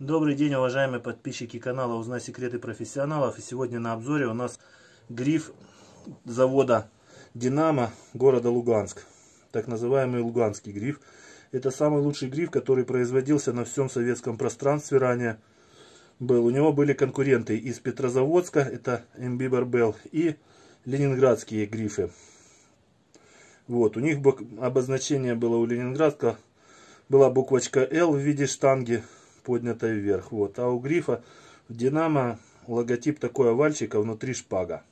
Добрый день, уважаемые подписчики канала Узнай секреты профессионалов. И сегодня на обзоре у нас гриф завода Динамо города Луганск. Так называемый Луганский гриф. Это самый лучший гриф, который производился на всем советском пространстве ранее. Был. У него были конкуренты из Петрозаводска, это MB Barbell, и ленинградские грифы. Вот, у них обозначение было у ленинградка, была буквочка L в виде штанги, поднятой вверх. Вот. А у грифа в Динамо логотип такой овальчика, внутри шпага.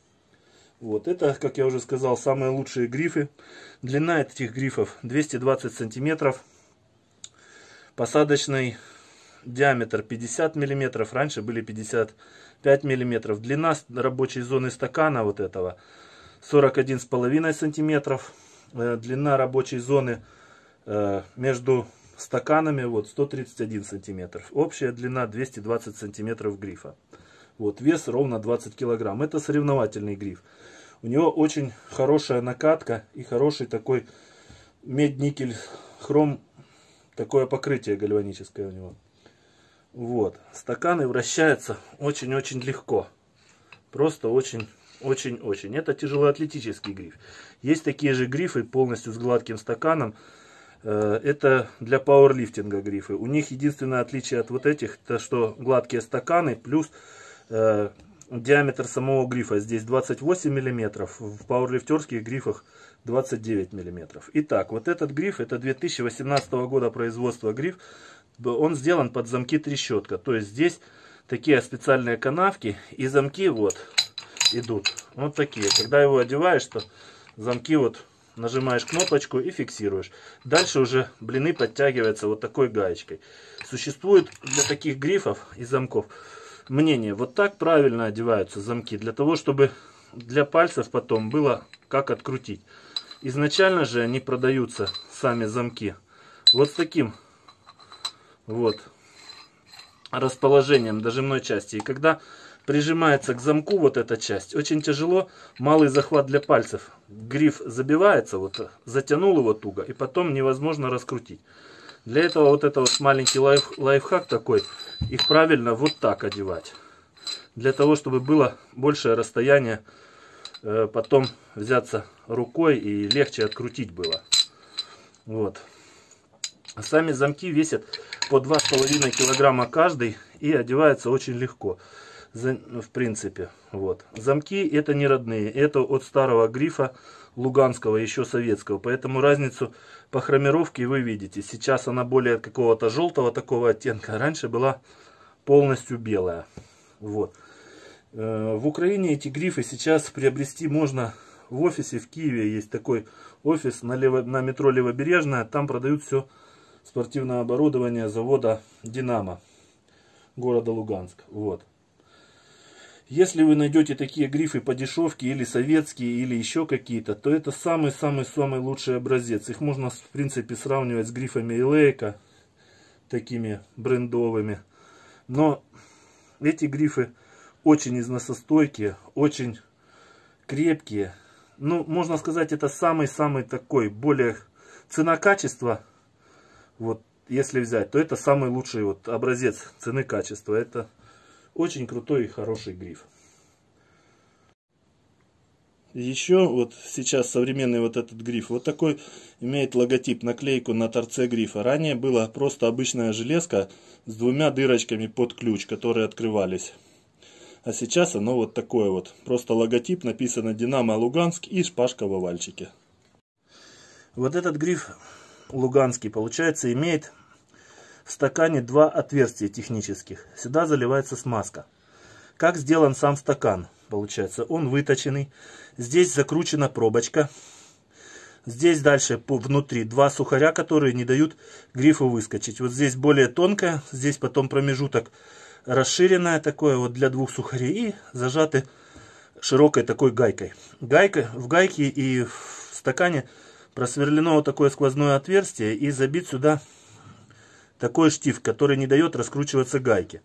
Вот, это, как я уже сказал, самые лучшие грифы. Длина этих грифов 220 сантиметров. Посадочный диаметр 50 миллиметров. Раньше были 55 миллиметров. Длина рабочей зоны стакана вот этого 41,5 сантиметров. Э, длина рабочей зоны э, между стаканами вот 131 сантиметр Общая длина 220 сантиметров грифа. Вот вес ровно 20 килограмм. Это соревновательный гриф. У него очень хорошая накатка и хороший такой медникель хром. Такое покрытие гальваническое у него. Вот. Стаканы вращаются очень-очень легко. Просто очень очень-очень. Это тяжелоатлетический гриф. Есть такие же грифы полностью с гладким стаканом Э, это для пауэрлифтинга грифы. У них единственное отличие от вот этих, то что гладкие стаканы плюс э, диаметр самого грифа. Здесь 28 мм, в пауэрлифтерских грифах 29 мм. Итак, вот этот гриф, это 2018 года производства гриф. Он сделан под замки трещотка. То есть здесь такие специальные канавки и замки вот идут. Вот такие. Когда его одеваешь, то замки вот Нажимаешь кнопочку и фиксируешь. Дальше уже блины подтягиваются вот такой гаечкой. Существует для таких грифов и замков мнение. Вот так правильно одеваются замки. Для того, чтобы для пальцев потом было как открутить. Изначально же они продаются, сами замки. Вот с таким вот расположением дожимной части. И когда прижимается к замку вот эта часть. Очень тяжело, малый захват для пальцев. Гриф забивается, вот затянул его туго, и потом невозможно раскрутить. Для этого вот это вот маленький лайф, лайфхак такой, их правильно вот так одевать. Для того, чтобы было большее расстояние, э, потом взяться рукой и легче открутить было. Вот. сами замки весят по 2,5 килограмма каждый и одевается очень легко в принципе. Вот. Замки это не родные, это от старого грифа луганского, еще советского. Поэтому разницу по хромировке вы видите. Сейчас она более какого-то желтого такого оттенка. А раньше была полностью белая. Вот. Э, в Украине эти грифы сейчас приобрести можно в офисе в Киеве. Есть такой офис на, лево, на метро Левобережная. Там продают все спортивное оборудование завода «Динамо» города Луганск. Вот. Если вы найдете такие грифы по дешевке или советские, или еще какие-то, то это самый-самый-самый лучший образец. Их можно, в принципе, сравнивать с грифами Элейка, такими брендовыми. Но эти грифы очень износостойкие, очень крепкие. Ну, можно сказать, это самый-самый такой, более цена-качество, вот если взять, то это самый лучший вот образец цены-качества. Это очень крутой и хороший гриф. Еще вот сейчас современный вот этот гриф, вот такой имеет логотип, наклейку на торце грифа. Ранее была просто обычная железка с двумя дырочками под ключ, которые открывались. А сейчас оно вот такое вот, просто логотип, написано «Динамо Луганск» и шпажка в овальчике. Вот этот гриф луганский, получается, имеет в стакане два отверстия технических. Сюда заливается смазка. Как сделан сам стакан? Получается, он выточенный. Здесь закручена пробочка. Здесь дальше внутри два сухаря, которые не дают грифу выскочить. Вот здесь более тонкая, здесь потом промежуток расширенное такое вот для двух сухарей и зажаты широкой такой гайкой. Гайка, в гайке и в стакане просверлено вот такое сквозное отверстие и забит сюда такой штиф, который не дает раскручиваться гайке.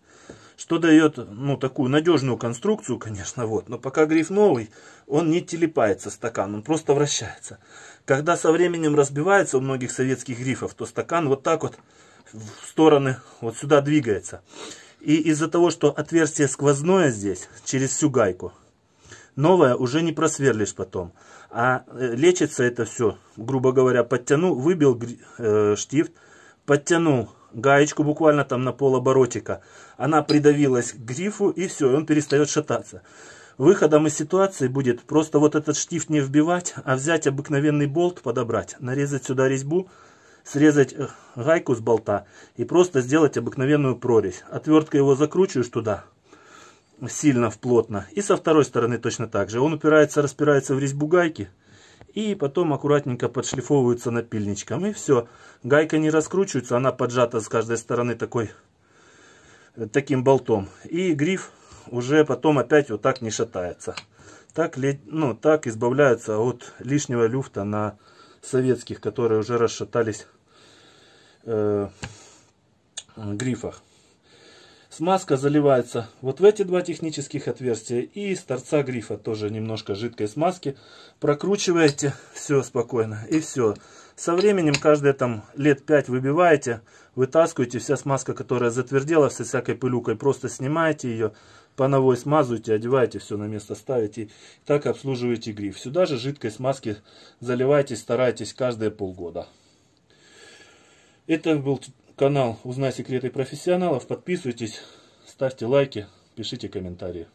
Что дает, ну, такую надежную конструкцию, конечно, вот. Но пока гриф новый, он не телепается стакан, он просто вращается. Когда со временем разбивается у многих советских грифов, то стакан вот так вот в стороны, вот сюда двигается. И из-за того, что отверстие сквозное здесь, через всю гайку, новое уже не просверлишь потом. А э, лечится это все, грубо говоря, подтянул, выбил э, штифт, подтянул гаечку буквально там на полоборотика. Она придавилась к грифу и все, он перестает шататься. Выходом из ситуации будет просто вот этот штифт не вбивать, а взять обыкновенный болт, подобрать, нарезать сюда резьбу, срезать э, гайку с болта и просто сделать обыкновенную прорезь. Отверткой его закручиваешь туда, сильно, вплотно. И со второй стороны точно так же. Он упирается, распирается в резьбу гайки и потом аккуратненько подшлифовываются напильничком. И все. Гайка не раскручивается, она поджата с каждой стороны такой, э, таким болтом. И гриф уже потом опять вот так не шатается. Так, ну, так избавляются от лишнего люфта на советских, которые уже расшатались э, грифах. Смазка заливается вот в эти два технических отверстия и с торца грифа тоже немножко жидкой смазки. Прокручиваете, все спокойно и все. Со временем, каждые там лет 5 выбиваете, вытаскиваете, вся смазка, которая затвердела, со всякой пылюкой, просто снимаете ее, по новой смазываете, одеваете, все на место ставите. И так обслуживаете гриф. Сюда же жидкой смазки заливайте старайтесь каждые полгода. Это был канал «Узнай секреты профессионалов». Подписывайтесь, ставьте лайки, пишите комментарии.